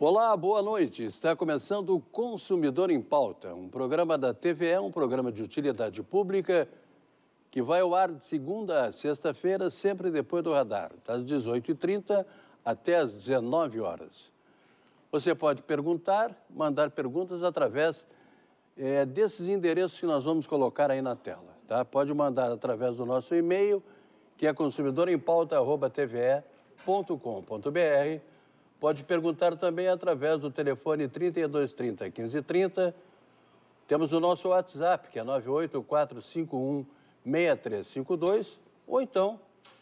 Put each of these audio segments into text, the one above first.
Olá, boa noite. Está começando o Consumidor em Pauta, um programa da TVE, um programa de utilidade pública que vai ao ar de segunda a sexta-feira, sempre depois do radar, das 18h30 até as 19 horas. Você pode perguntar, mandar perguntas através é, desses endereços que nós vamos colocar aí na tela. Tá? Pode mandar através do nosso e-mail, que é consumidoraempauta.tve.com.br. Pode perguntar também através do telefone 3230 1530. Temos o nosso WhatsApp, que é 984516352. Ou então,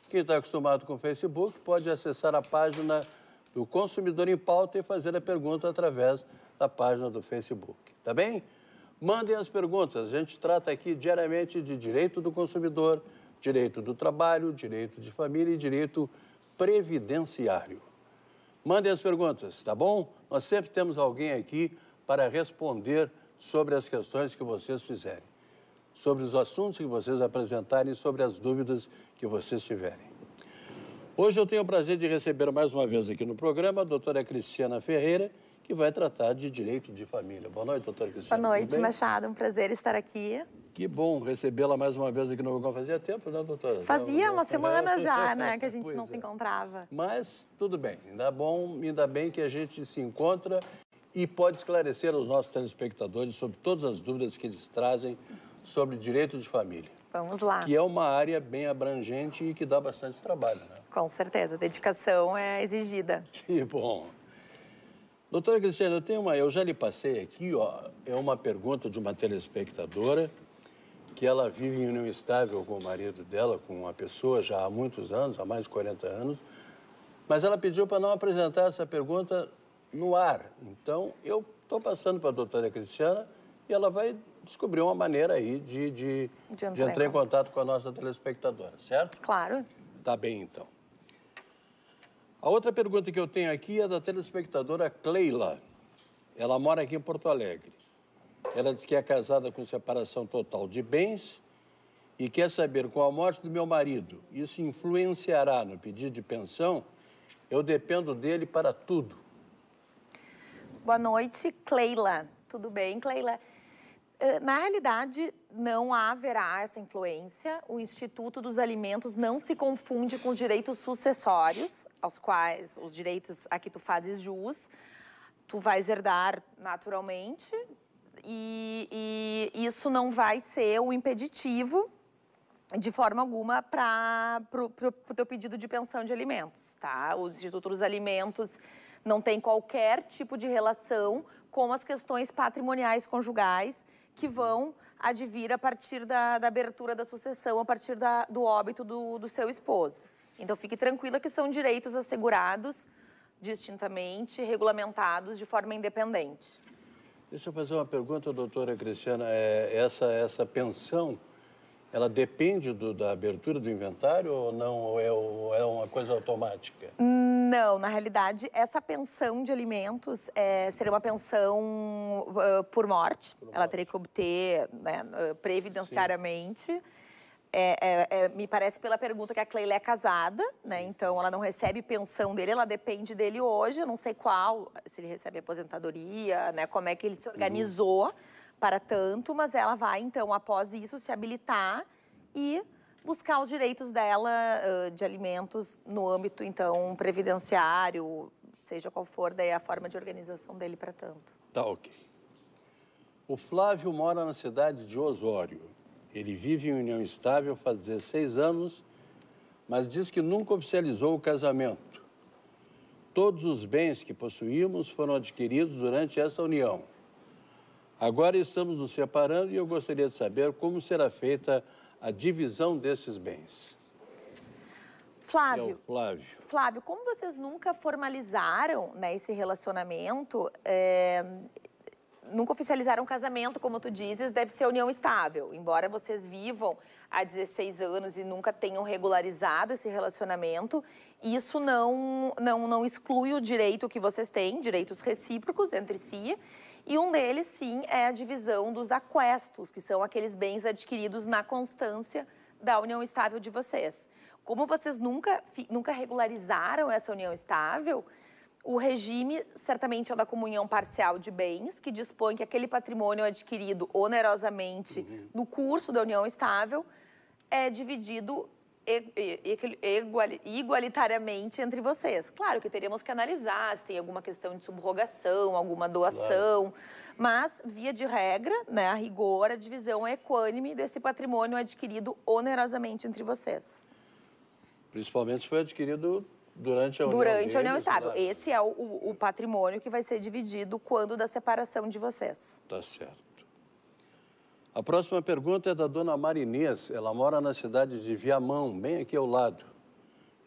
quem está acostumado com o Facebook, pode acessar a página do Consumidor em Pauta e fazer a pergunta através da página do Facebook. Tá bem? Mandem as perguntas. A gente trata aqui diariamente de direito do consumidor, direito do trabalho, direito de família e direito previdenciário. Mandem as perguntas, tá bom? Nós sempre temos alguém aqui para responder sobre as questões que vocês fizerem, sobre os assuntos que vocês apresentarem, sobre as dúvidas que vocês tiverem. Hoje eu tenho o prazer de receber mais uma vez aqui no programa a doutora Cristiana Ferreira, que vai tratar de direito de família. Boa noite, doutora Cristina. Boa noite, Machado. Um prazer estar aqui. Que bom recebê-la mais uma vez aqui no Google Fazia tempo, né, doutora? Fazia uma semana já, né, que a gente pois não é. se encontrava. Mas tudo bem, ainda bom, ainda bem que a gente se encontra e pode esclarecer aos nossos telespectadores sobre todas as dúvidas que eles trazem sobre direito de família. Vamos lá. Que é uma área bem abrangente e que dá bastante trabalho, né? Com certeza, a dedicação é exigida. Que bom. Doutora Cristiana, eu, tenho uma, eu já lhe passei aqui, ó, é uma pergunta de uma telespectadora que ela vive em união estável com o marido dela, com uma pessoa já há muitos anos, há mais de 40 anos, mas ela pediu para não apresentar essa pergunta no ar. Então, eu estou passando para a doutora Cristiana e ela vai descobrir uma maneira aí de, de, de, entrar, de entrar em contato com a nossa telespectadora, certo? Claro. Tá bem, então. A outra pergunta que eu tenho aqui é da telespectadora Cleila. Ela mora aqui em Porto Alegre. Ela diz que é casada com separação total de bens e quer saber, com a morte do meu marido, isso influenciará no pedido de pensão? Eu dependo dele para tudo. Boa noite, Cleila. Tudo bem, Cleila? Eh, na realidade, não haverá essa influência. O Instituto dos Alimentos não se confunde com direitos sucessórios, aos quais os direitos a que tu fazes jus, tu vais herdar naturalmente, e, e isso não vai ser o impeditivo de forma alguma para o teu pedido de pensão de alimentos, tá? O Instituto dos Alimentos não tem qualquer tipo de relação com as questões patrimoniais conjugais que vão advir a partir da, da abertura da sucessão, a partir da, do óbito do, do seu esposo. Então, fique tranquila que são direitos assegurados distintamente, regulamentados de forma independente. Deixa eu fazer uma pergunta, doutora Cristiana. É, essa, essa pensão ela depende do, da abertura do inventário ou não? Ou é, ou é, uma coisa automática? Não, na realidade, essa pensão de alimentos é, seria uma pensão uh, por, morte. por, morte. Ela teria que obter né, previdenciariamente. É, é, é, me parece pela pergunta que a Cleila é casada, né? Então ela não recebe pensão dele, ela depende dele hoje, eu não sei qual, se ele recebe aposentadoria, né? Como é que ele se uhum. organizou. Uhum para tanto, mas ela vai, então, após isso, se habilitar e buscar os direitos dela uh, de alimentos no âmbito, então, previdenciário, seja qual for daí a forma de organização dele para tanto. Tá ok. O Flávio mora na cidade de Osório. Ele vive em união estável faz 16 anos, mas diz que nunca oficializou o casamento. Todos os bens que possuímos foram adquiridos durante essa união. Agora estamos nos separando e eu gostaria de saber como será feita a divisão desses bens. Flávio, é Flávio. Flávio, como vocês nunca formalizaram né, esse relacionamento, é, nunca oficializaram um casamento, como tu dizes, deve ser união estável. Embora vocês vivam há 16 anos e nunca tenham regularizado esse relacionamento, isso não, não, não exclui o direito que vocês têm, direitos recíprocos entre si, e um deles, sim, é a divisão dos aquestos, que são aqueles bens adquiridos na constância da união estável de vocês. Como vocês nunca, nunca regularizaram essa união estável, o regime certamente é o da comunhão parcial de bens, que dispõe que aquele patrimônio adquirido onerosamente uhum. no curso da união estável é dividido igualitariamente entre vocês. Claro que teríamos que analisar se tem alguma questão de subrogação, alguma doação, claro. mas, via de regra, né, a rigor, a divisão é equânime desse patrimônio adquirido onerosamente entre vocês. Principalmente se foi adquirido durante a União Durante a União Estável. Esse é o, o, o patrimônio que vai ser dividido quando da separação de vocês. Tá certo. A próxima pergunta é da dona Marinês. Ela mora na cidade de Viamão, bem aqui ao lado.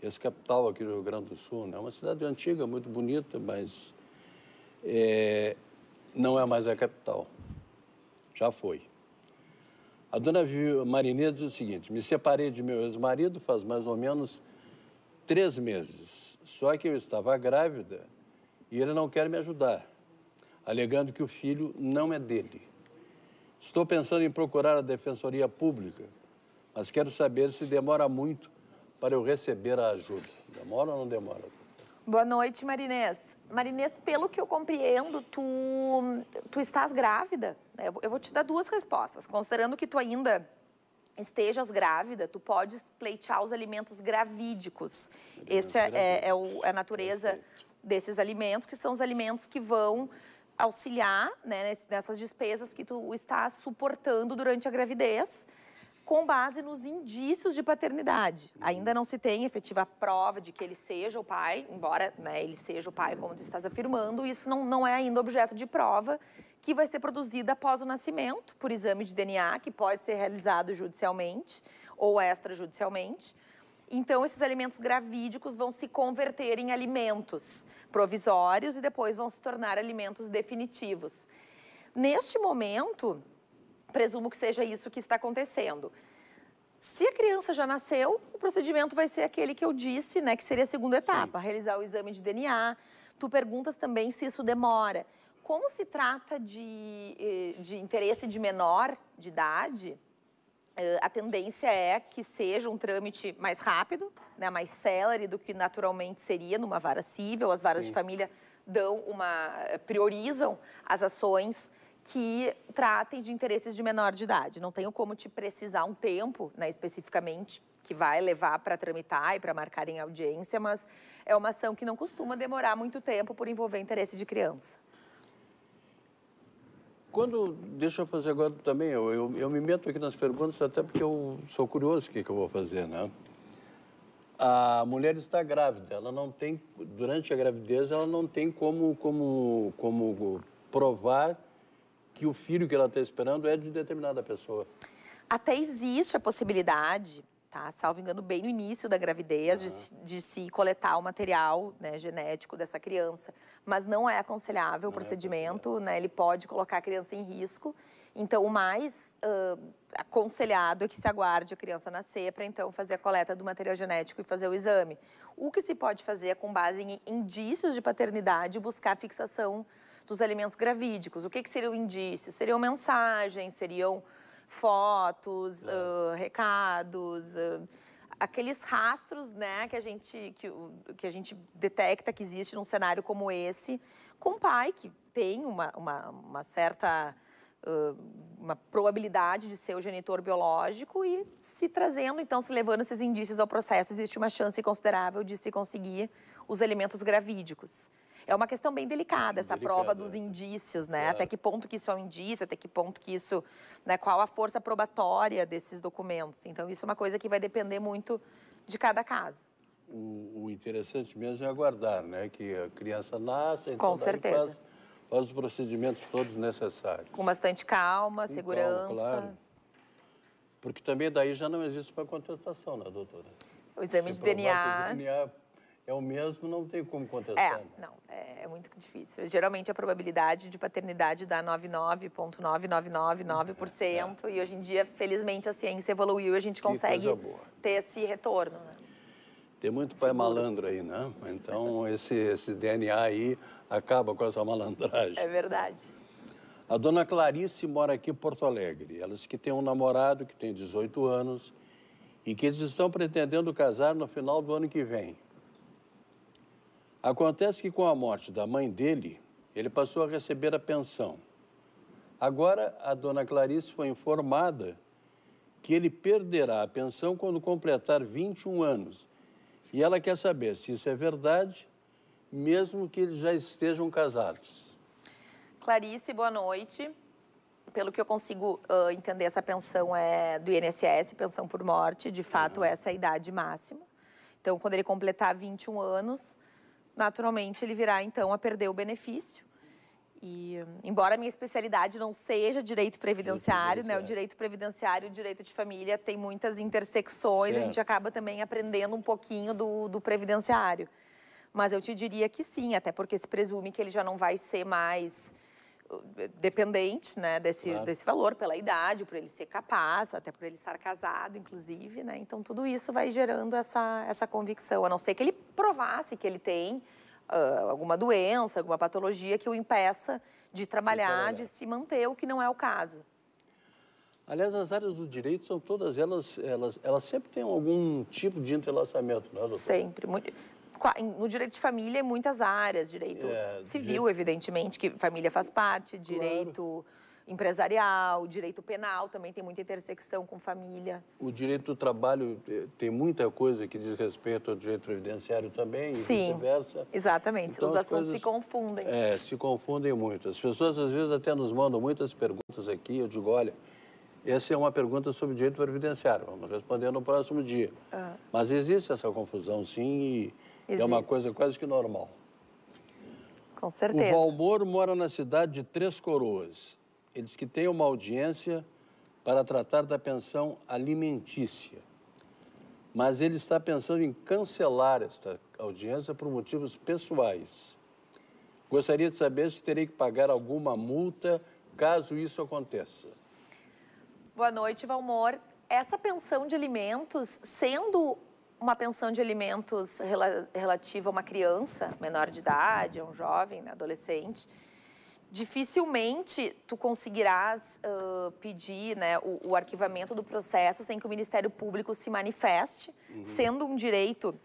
Esse capital aqui do Rio Grande do Sul. É né? uma cidade antiga, muito bonita, mas é, não é mais a capital. Já foi. A dona Marinês diz o seguinte: me separei de meu ex-marido faz mais ou menos três meses. Só que eu estava grávida e ele não quer me ajudar, alegando que o filho não é dele. Estou pensando em procurar a Defensoria Pública, mas quero saber se demora muito para eu receber a ajuda. Demora ou não demora? Boa noite, Marinês. Marinês, pelo que eu compreendo, tu, tu estás grávida. Eu vou te dar duas respostas. Considerando que tu ainda estejas grávida, tu podes pleitear os alimentos gravídicos. Alimentos Essa é, é, é, é, a natureza desses alimentos, que são os alimentos que vão auxiliar né, nessas despesas que tu está suportando durante a gravidez, com base nos indícios de paternidade. Uhum. Ainda não se tem efetiva prova de que ele seja o pai, embora né, ele seja o pai, como tu estás afirmando, isso não, não é ainda objeto de prova que vai ser produzida após o nascimento, por exame de DNA, que pode ser realizado judicialmente ou extrajudicialmente. Então, esses alimentos gravídicos vão se converter em alimentos provisórios e depois vão se tornar alimentos definitivos. Neste momento, presumo que seja isso que está acontecendo. Se a criança já nasceu, o procedimento vai ser aquele que eu disse, né, que seria a segunda etapa, Sim. realizar o exame de DNA. Tu perguntas também se isso demora. Como se trata de, eh, de interesse de menor de idade, eh, a tendência é que seja um trâmite mais rápido, né, mais celere do que naturalmente seria numa vara civil. As varas Sim. de família dão uma eh, priorizam as ações que tratem de interesses de menor de idade. Não tenho como te precisar um tempo, né, especificamente que vai levar para tramitar e para marcar em audiência, mas é uma ação que não costuma demorar muito tempo por envolver interesse de criança. Quando, deixa eu fazer agora também, eu, eu, eu, me meto aqui nas perguntas até porque eu sou curioso o que, que eu vou fazer, né? A mulher está grávida, ela não tem, durante a gravidez, ela não tem como, como, como provar que o filho que ela está esperando é de determinada pessoa. Até existe a possibilidade tá? Salvo engano, bem no início da gravidez, uhum. de, de, se coletar o material né, genético dessa criança. Mas não é aconselhável não o é procedimento, é né? Ele pode colocar a criança em risco. Então, o mais uh, aconselhado é que se aguarde a criança nascer para então fazer a coleta do material genético e fazer o exame. O que se pode fazer é, com base em indícios de paternidade, buscar a fixação dos alimentos gravídicos. O que, que seriam indícios? Seriam mensagens, seriam fotos, uh, recados, uh, aqueles rastros, né, que a gente que, que a gente detecta que existe num cenário como esse, com um pai que tem uma, uma, uma certa uma probabilidade de ser o genitor biológico e se trazendo, então, se levando esses indícios ao processo, existe uma chance considerável de se conseguir os elementos gravídicos. É uma questão bem delicada essa delicada. prova dos é. indícios, né? Claro. Até que ponto que isso é um indício, até que ponto que isso, né? Qual a força probatória desses documentos? Então isso é uma coisa que vai depender muito de cada caso. O, o interessante mesmo é aguardar, né? Que a criança nasce, com então certeza. Faz, faz, os procedimentos todos necessários. Com bastante calma, Com segurança. Calma, claro. Porque também daí já não existe para contestação, né, doutora? O exame de DNA. DNA é o mesmo, não tem como contestar. É, né? não, é, é muito difícil. Geralmente a probabilidade de paternidade dá 99,9999% é, é. e hoje em dia, felizmente, a ciência evoluiu e a gente consegue ter esse retorno. Né? Tem muito pai malandro aí, né? Então esse, esse DNA aí acaba com essa malandragem. É verdade. A dona Clarice mora aqui em Porto Alegre. Ela disse que tem um namorado que tem 18 anos e que eles estão pretendendo casar no final do ano que vem. Acontece que com a morte da mãe dele, ele passou a receber a pensão. Agora, a dona Clarice foi informada que ele perderá a pensão quando completar 21 anos. E ela quer saber se isso é verdade, mesmo que eles já estejam casados. Clarice, boa noite. Pelo que eu consigo uh, entender, essa pensão é do INSS, pensão por morte, de fato, uhum. essa é a idade máxima. Então, quando ele completar 21 anos, naturalmente ele virá então a perder o benefício. E, embora a minha especialidade não seja direito previdenciário, né? O direito previdenciário e o direito de família tem muitas intersecções, certo. a gente acaba também aprendendo um pouquinho do, do previdenciário. Mas eu te diria que sim, até porque se presume que ele já não vai ser mais dependente né, desse, claro. desse valor, pela idade, por ele ser capaz, até por ele estar casado, inclusive. Né? Então, tudo isso vai gerando essa, essa convicção, a não ser que ele provasse que ele tem uh, alguma doença, alguma patologia que o impeça de trabalhar, de se manter, o que não é o caso. Aliás, as áreas do direito são todas elas, elas, elas sempre têm algum tipo de entrelaçamento, não é, doutor? Sempre. Muito, no direito de família, em muitas áreas. Direito é, civil, de... evidentemente, que família faz parte, direito. Claro. Empresarial, direito penal também tem muita intersecção com família. O direito do trabalho eh, tem muita coisa que diz respeito ao direito previdenciário também, Sim, e vice-versa. Exatamente, então, os assuntos coisas, se confundem. É, se confundem muito. As pessoas às vezes até nos mandam muitas perguntas aqui, eu digo, olha, essa é uma pergunta sobre direito previdenciário. Vamos responder no próximo dia. Ah. Mas existe essa confusão, sim, e Existe. É uma coisa quase que normal. Com certeza. O Valmor mora na cidade de Três Coroas. Eles que têm uma audiência para tratar da pensão alimentícia. Mas ele está pensando em cancelar esta audiência por motivos pessoais. Gostaria de saber se terei que pagar alguma multa caso isso aconteça. Boa noite, Valmor. Essa pensão de alimentos, sendo uma pensão de alimentos rel relativa a uma criança menor de idade, a um jovem, né, adolescente, dificilmente tu conseguirás uh, pedir né, o, o, arquivamento do processo sem que o Ministério Público se manifeste, uhum. sendo um direito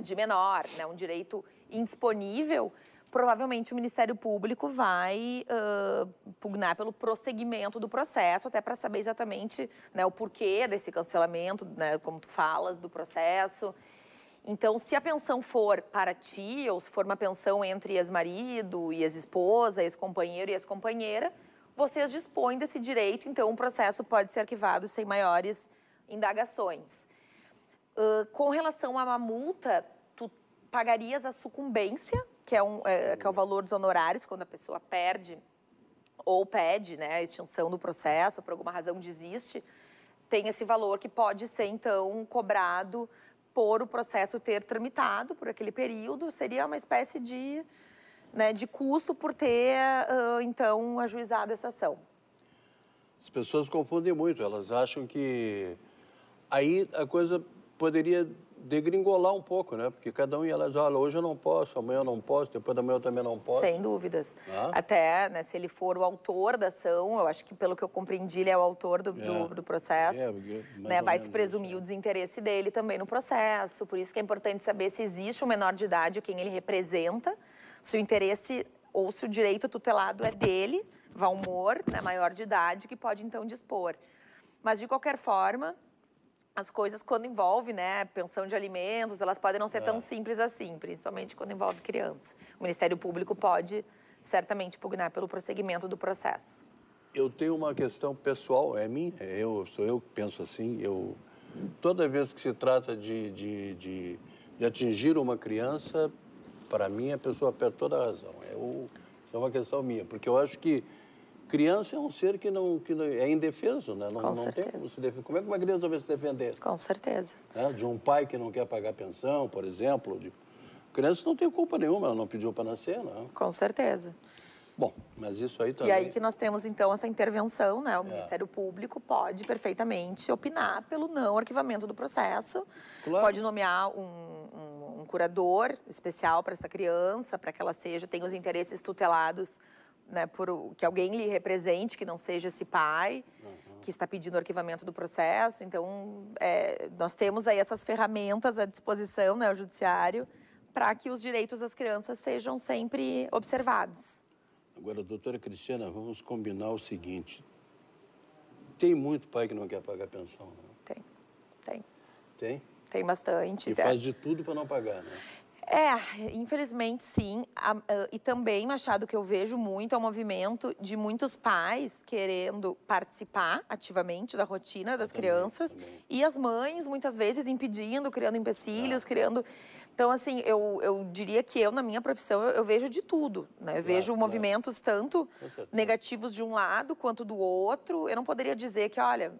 de menor, né, um direito indisponível, provavelmente o Ministério Público vai uh, pugnar pelo prosseguimento do processo, até para saber exatamente né, o porquê desse cancelamento, né, como tu falas, do processo. Então, se a pensão for para ti, ou se for uma pensão entre ex-marido e ex-esposa, ex-companheiro e ex-companheira, vocês dispõem desse direito, então o processo pode ser arquivado sem maiores indagações. Uh, com relação a uma multa, tu pagarias a sucumbência que é, um, é, que é o valor dos honorários quando a pessoa perde ou pede né, a extinção do processo, por alguma razão desiste, tem esse valor que pode ser, então, cobrado por o processo ter tramitado por aquele período, seria uma espécie de, né, de custo por ter, uh, então, ajuizado essa ação. As pessoas confundem muito, elas acham que aí a coisa poderia degringolar um pouco, né? Porque cada um ia lá e olha, hoje eu não posso, amanhã eu não posso, depois da manhã eu também não posso. Sem dúvidas. Ah. Até, né, se ele for o autor da ação, eu acho que pelo que eu compreendi, ele é o autor do, é. do, do, processo. É, né? Vai se presumir isso. É. o desinteresse dele também no processo. Por isso que é importante saber se existe um menor de idade, quem ele representa, se o interesse ou se o direito tutelado é dele, valmor, né, maior de idade, que pode então dispor. Mas de qualquer forma, as coisas quando envolve, né, pensão de alimentos, elas podem não ser é. tão simples assim, principalmente quando envolve criança. O Ministério Público pode certamente pugnar pelo prosseguimento do processo. Eu tenho uma questão pessoal, é minha, é eu sou eu que penso assim, eu toda vez que se trata de, de, de, de atingir uma criança, para mim a pessoa perde toda a razão. Eu, é, é uma questão minha, porque eu acho que criança é um ser que não, que é indefeso, né? Não, Com não tem como é que uma criança vai se defender? Com certeza. Né? De um pai que não quer pagar pensão, por exemplo. De... criança não tem culpa nenhuma, ela não pediu para nascer, né? Com certeza. Bom, mas isso aí também... E aí que nós temos, então, essa intervenção, né? O é. Ministério Público pode perfeitamente opinar pelo não arquivamento do processo. Claro. Pode nomear um, um, um curador especial para essa criança, para que ela seja, tenha os interesses tutelados né, por que alguém lhe represente, que não seja esse pai uhum. que está pedindo o arquivamento do processo. Então, é, nós temos aí essas ferramentas à disposição, né, o judiciário, para que os direitos das crianças sejam sempre observados. Agora, doutora Cristiana, vamos combinar o seguinte. Tem muito pai que não quer pagar pensão, né? Tem, tem. Tem? Tem bastante. E tá? faz de tudo para não pagar, né? É, infelizmente sim. e também, Machado, que eu vejo muito é o um movimento de muitos pais querendo participar ativamente da rotina das eu crianças também, também. e as mães, muitas vezes, impedindo, criando empecilhos, é. criando. Então, assim, eu, eu diria que eu, na minha profissão, eu, eu vejo de tudo. Né? Eu vejo movimentos tanto negativos de um lado quanto do outro. Eu não poderia dizer que, olha,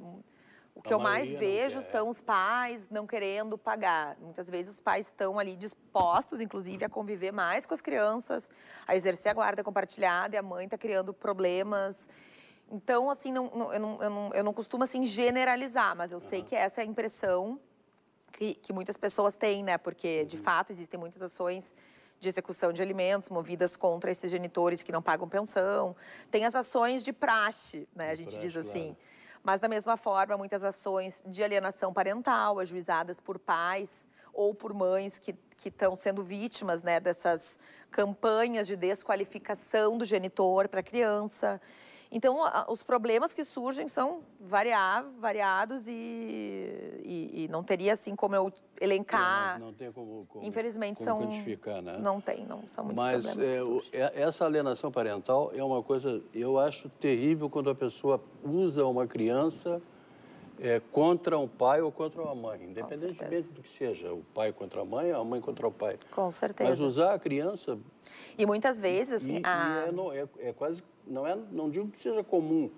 o que a eu mais vejo são os pais não querendo pagar. Muitas vezes os pais estão ali dispostos, inclusive, a conviver mais com as crianças, a exercer a guarda compartilhada e a mãe está criando problemas. Então, assim, não, não, eu, não, eu, não, eu não costumo assim, generalizar, mas eu uhum. sei que essa é a impressão que, que muitas pessoas têm, né? Porque, uhum. de fato, existem muitas ações de execução de alimentos movidas contra esses genitores que não pagam pensão. Tem as ações de praxe, né? a gente praxe, diz assim. Claro mas, da mesma forma, muitas ações de alienação parental, ajuizadas por pais ou por mães que que estão sendo vítimas né, dessas campanhas de desqualificação do genitor para a criança. Então, os problemas que surgem são variados e, e, e, não teria assim como eu elencar. Não, não tem como, como Infelizmente como são quantificar, né? Não tem, não são muitos Mas, problemas. É, Mas é, essa alienação parental é uma coisa eu acho terrível quando a pessoa usa uma criança é, contra um pai ou contra uma mãe, independentemente do que seja, o pai contra a mãe, a mãe contra o pai. Com certeza. Mas usar a criança. E muitas vezes assim. E, a... e é, não, é, é, quase não é não digo que seja comum.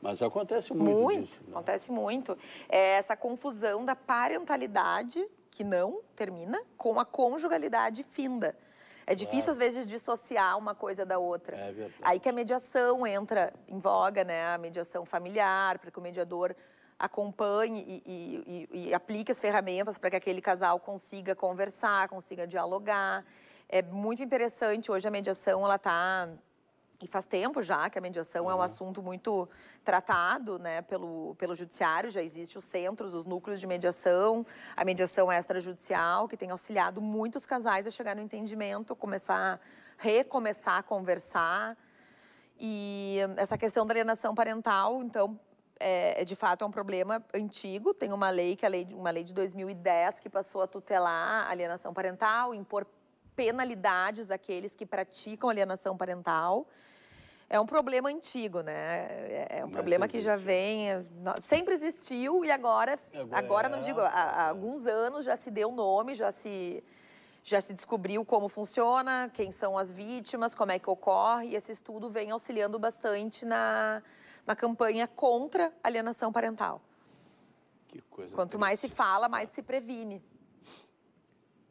Mas acontece muito. Muito, disso, né? acontece muito. É essa confusão da parentalidade, que não termina, com a conjugalidade finda. É difícil, às vezes, dissociar uma coisa da outra. É verdade. Aí que a mediação entra em voga, né? A mediação familiar, para que o mediador acompanhe e, e, e aplique as ferramentas para que aquele casal consiga conversar, consiga dialogar. É muito interessante, hoje a mediação, ela está e faz tempo já que a mediação uhum. é um uhum. assunto muito tratado né, pelo, pelo judiciário, já existem os centros, os núcleos de mediação, a mediação extrajudicial, que tem auxiliado muitos casais a chegar no entendimento, começar, a recomeçar a conversar. E essa questão da alienação parental, então, é, é, de fato é um problema antigo. Tem uma lei que é a lei, uma lei de 2010 que passou a tutelar a alienação parental, impor penalidades àqueles que praticam alienação parental. É um problema antigo, né? É, é um Mas problema que já vem, sempre existiu e agora, agora, agora é não digo, há, há alguns anos já se deu nome, já se já se descobriu como funciona, quem são as vítimas, como é que ocorre, e esse estudo vem auxiliando bastante na na campanha contra alienação parental. Que coisa. Quanto mais se fala, mais se previne.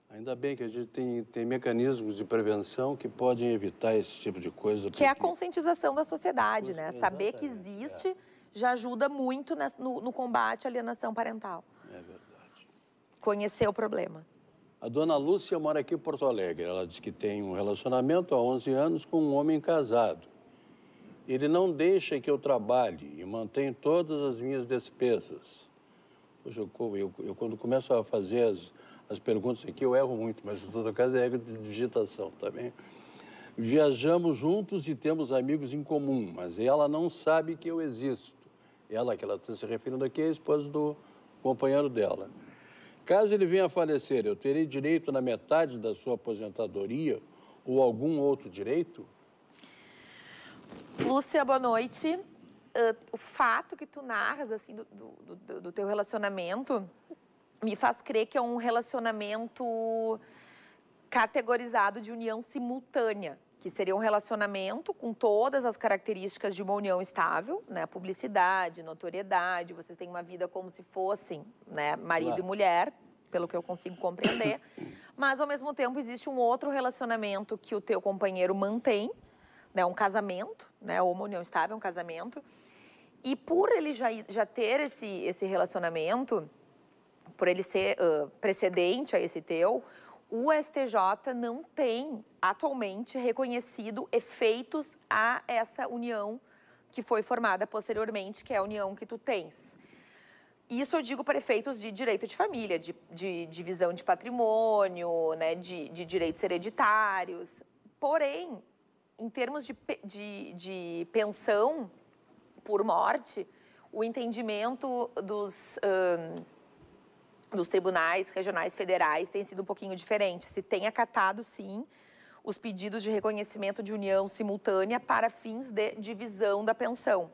Ainda bem que a gente tem, tem mecanismos de prevenção que podem evitar esse tipo de coisa. Que porque... é a conscientização da sociedade, né? Saber que é, é. existe é. já ajuda muito no, no, combate à alienação parental. É verdade. Conhecer o problema. A dona Lúcia mora aqui em Porto Alegre. Ela diz que tem um relacionamento há 11 anos com um homem casado. Ele não deixa que eu trabalhe e mantém todas as minhas despesas. eu, eu, eu, quando começo a fazer as, as perguntas aqui, eu erro muito, mas em todo caso é regra de digitação também. Tá Viajamos juntos e temos amigos em comum, mas ela não sabe que eu existo. Ela, que ela está se referindo aqui, é a esposa do companheiro dela. Caso ele venha a falecer, eu terei direito na metade da sua aposentadoria ou algum outro direito? Lúcia, boa noite. Uh, o fato que tu narras, assim, do, do, do, do, teu relacionamento, me faz crer que é um relacionamento categorizado de união simultânea, que seria um relacionamento com todas as características de uma união estável, né? Publicidade, notoriedade, vocês têm uma vida como se fossem, né, marido claro. e mulher, pelo que eu consigo compreender. Mas, ao mesmo tempo, existe um outro relacionamento que o teu companheiro mantém, né, um casamento, né, ou uma união estável, um casamento. E por ele já, já ter esse, esse relacionamento, por ele ser uh, precedente a esse teu, o STJ não tem atualmente reconhecido efeitos a essa união que foi formada posteriormente, que é a união que tu tens. Isso eu digo para efeitos de direito de família, de, de divisão de patrimônio, né, de, de direitos hereditários. Porém, em termos de, de, de pensão por morte, o entendimento dos, um, dos tribunais regionais federais tem sido um pouquinho diferente. Se tem acatado, sim, os pedidos de reconhecimento de união simultânea para fins de divisão da pensão.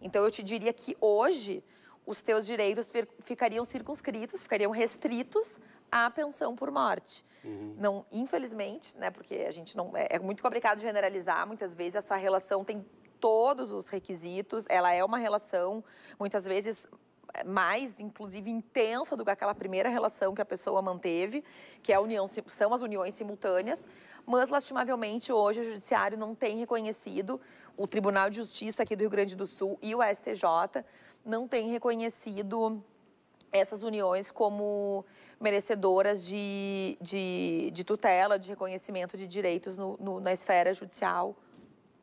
Então, eu te diria que hoje os teus direitos ficariam circunscritos, ficariam restritos a pensão por morte. Uhum. Não, infelizmente, né, porque a gente não é, é muito complicado generalizar, muitas vezes essa relação tem todos os requisitos, ela é uma relação muitas vezes é, mais, inclusive, intensa do que aquela primeira relação que a pessoa manteve, que é união, são as uniões simultâneas, mas, lastimavelmente, hoje o Judiciário não tem reconhecido, o Tribunal de Justiça aqui do Rio Grande do Sul e o STJ não tem reconhecido essas uniões como merecedoras de, de, de tutela, de reconhecimento de direitos no, no, na esfera judicial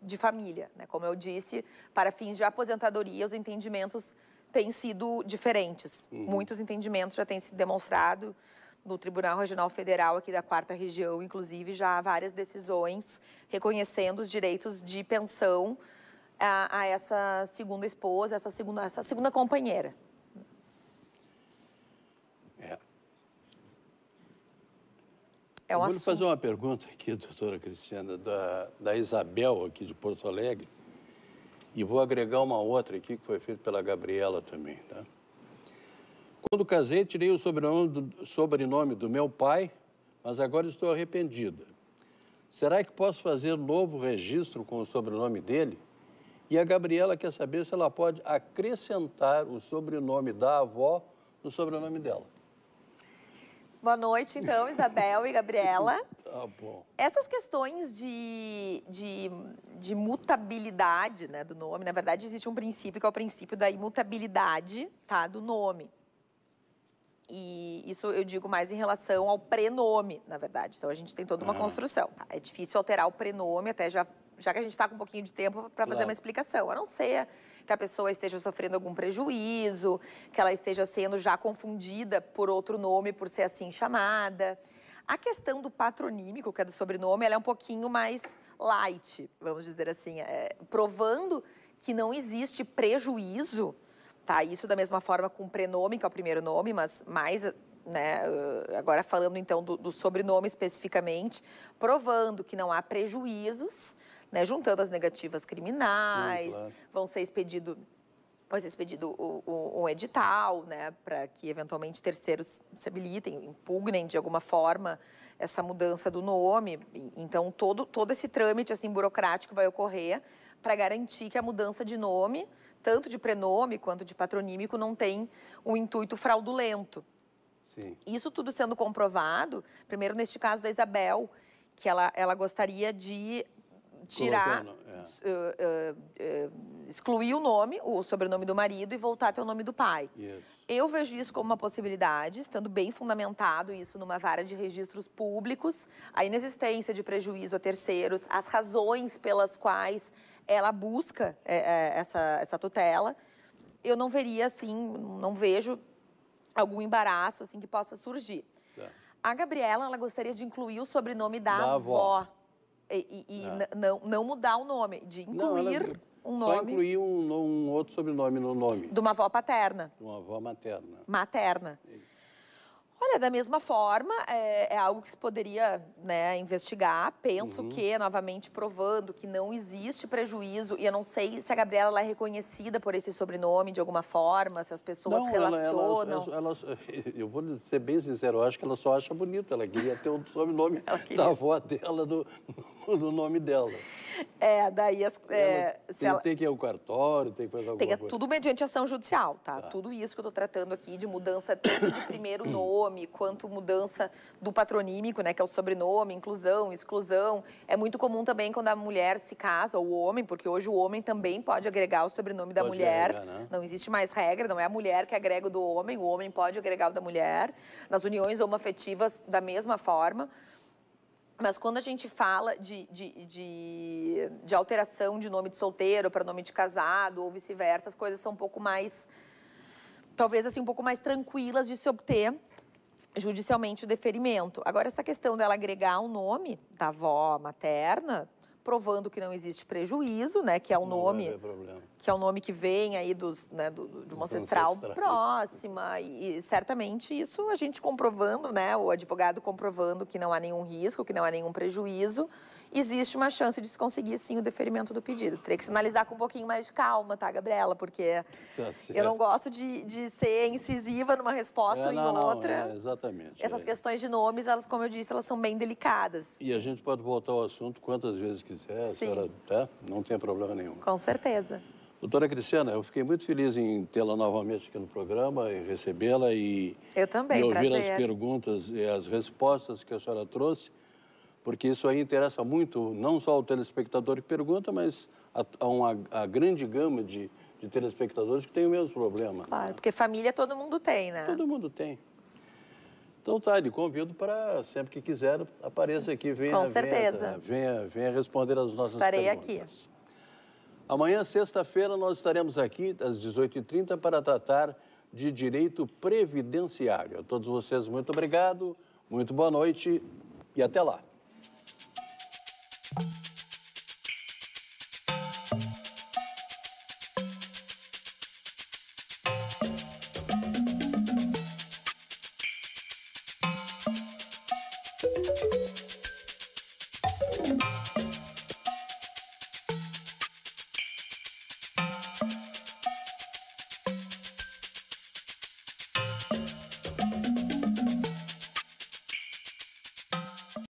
de família. Né? Como eu disse, para fins de aposentadoria, os entendimentos têm sido diferentes. Uhum. Muitos entendimentos já têm se demonstrado no Tribunal Regional Federal aqui da Quarta Região, inclusive, já há várias decisões reconhecendo os direitos de pensão a, a essa segunda esposa, essa segunda, essa segunda companheira. É um Vou fazer uma pergunta aqui, doutora Cristiana, da, da Isabel, aqui de Porto Alegre. E vou agregar uma outra aqui que foi feita pela Gabriela também. Tá? Quando casei, tirei o sobrenome do, sobrenome do meu pai, mas agora estou arrependida. Será que posso fazer novo registro com o sobrenome dele? E a Gabriela quer saber se ela pode acrescentar o sobrenome da avó no sobrenome dela. Boa noite, então, Isabel e Gabriela. Tá bom. Essas questões de, de, de, mutabilidade né, do nome, na verdade, existe um princípio que é o princípio da imutabilidade tá, do nome. E isso eu digo mais em relação ao prenome, na verdade. Então a gente tem toda uma ah. construção. Tá? É difícil alterar o prenome, até já já que a gente está com um pouquinho de tempo para fazer claro. uma explicação, a não ser que a pessoa esteja sofrendo algum prejuízo, que ela esteja sendo já confundida por outro nome, por ser assim chamada. A questão do patronímico, que é do sobrenome, ela é um pouquinho mais light, vamos dizer assim, é, provando que não existe prejuízo, tá? Isso da mesma forma com o prenome, que é o primeiro nome, mas mais né? Uh, agora falando então do, do, sobrenome especificamente, provando que não há prejuízos, né, juntando as negativas criminais, Sim, claro. vão ser expedido vai ser expedido um edital, né, para que eventualmente terceiros se habilitem, impugnem de alguma forma essa mudança do nome. Então todo todo esse trâmite assim burocrático vai ocorrer para garantir que a mudança de nome, tanto de prenome quanto de patronímico, não tem um intuito fraudulento. Sim. Isso tudo sendo comprovado, primeiro neste caso da Isabel, que ela, ela gostaria de tirar, é. uh, uh, excluir o nome, o sobrenome do marido e voltar até o nome do pai. Eu vejo isso como uma possibilidade, estando bem fundamentado isso numa vara de registros públicos, a inexistência de prejuízo a terceiros, as razões pelas quais ela busca essa, essa tutela. Eu não veria assim, não vejo algum embaraço assim que possa surgir. Tá. A Gabriela, ela gostaria de incluir o sobrenome da, da avó. avó. E, e ah. não, não mudar o nome, de incluir não, um nome. Só incluir um, um, outro sobrenome no nome. De uma avó paterna. De uma avó materna. Materna. Olha, da mesma forma, é, é, algo que se poderia né, investigar. Penso uhum. que, novamente, provando que não existe prejuízo, e eu não sei se a Gabriela é reconhecida por esse sobrenome de alguma forma, se as pessoas não, relacionam. Ela, ela, ela, eu vou ser bem sincero, eu acho que ela só acha bonito. Ela queria ter o sobrenome da avó dela no, no nome dela. É, daí as. É, tem, ela... tem, que ir ao cartório, tem que fazer alguma tem, coisa. Tudo mediante ação judicial, tá? tá? Tudo isso que eu tô tratando aqui de mudança tanto de primeiro nome, quanto mudança do patronímico, né? Que é o sobrenome, inclusão, exclusão. É muito comum também quando a mulher se casa, ou o homem, porque hoje o homem também pode agregar o sobrenome da pode mulher. Agregar, né? Não existe mais regra, não é a mulher que agrega o do homem, o homem pode agregar o da mulher. Nas uniões homoafetivas, da mesma forma. Mas quando a gente fala de, de, de, de alteração de nome de solteiro para nome de casado ou vice-versa, as coisas são um pouco mais, talvez assim, um pouco mais tranquilas de se obter judicialmente o deferimento. Agora, essa questão dela agregar o um nome da avó materna, provando que não existe prejuízo, né? Que é o nome que é o nome que vem aí dos, né, do, do, de uma ancestral próxima e, e, certamente isso a gente comprovando, né? O advogado comprovando que não há nenhum risco, que não há nenhum prejuízo existe uma chance de se conseguir, sim, o deferimento do pedido. Teria que sinalizar com um pouquinho mais de calma, tá, Gabriela? Porque tá eu não gosto de, de ser incisiva numa resposta é, ou em não, outra. Não, é, exatamente. Essas é. questões de nomes, elas, como eu disse, elas são bem delicadas. E a gente pode voltar ao assunto quantas vezes quiser, sim. Senhora, tá? não tem problema nenhum. Com certeza. Doutora Cristiana, eu fiquei muito feliz em tê-la novamente aqui no programa e recebê-la e, eu também, e ouvir prazer. as perguntas e as respostas que a senhora trouxe porque isso aí interessa muito, não só ao telespectador que pergunta, mas a, a uma a grande gama de, de telespectadores que tem o mesmo problema. Né? Claro, né? porque família todo mundo tem, né? Todo mundo tem. Então tá, lhe convido para sempre que quiser apareça Sim. aqui, venha, Com certeza. Venha, venha, venha responder as nossas Estarei perguntas. Estarei aqui. Amanhã, sexta-feira, nós estaremos aqui às 18h30 para tratar de direito previdenciário. A todos vocês, muito obrigado, muito boa noite e até lá. Bye.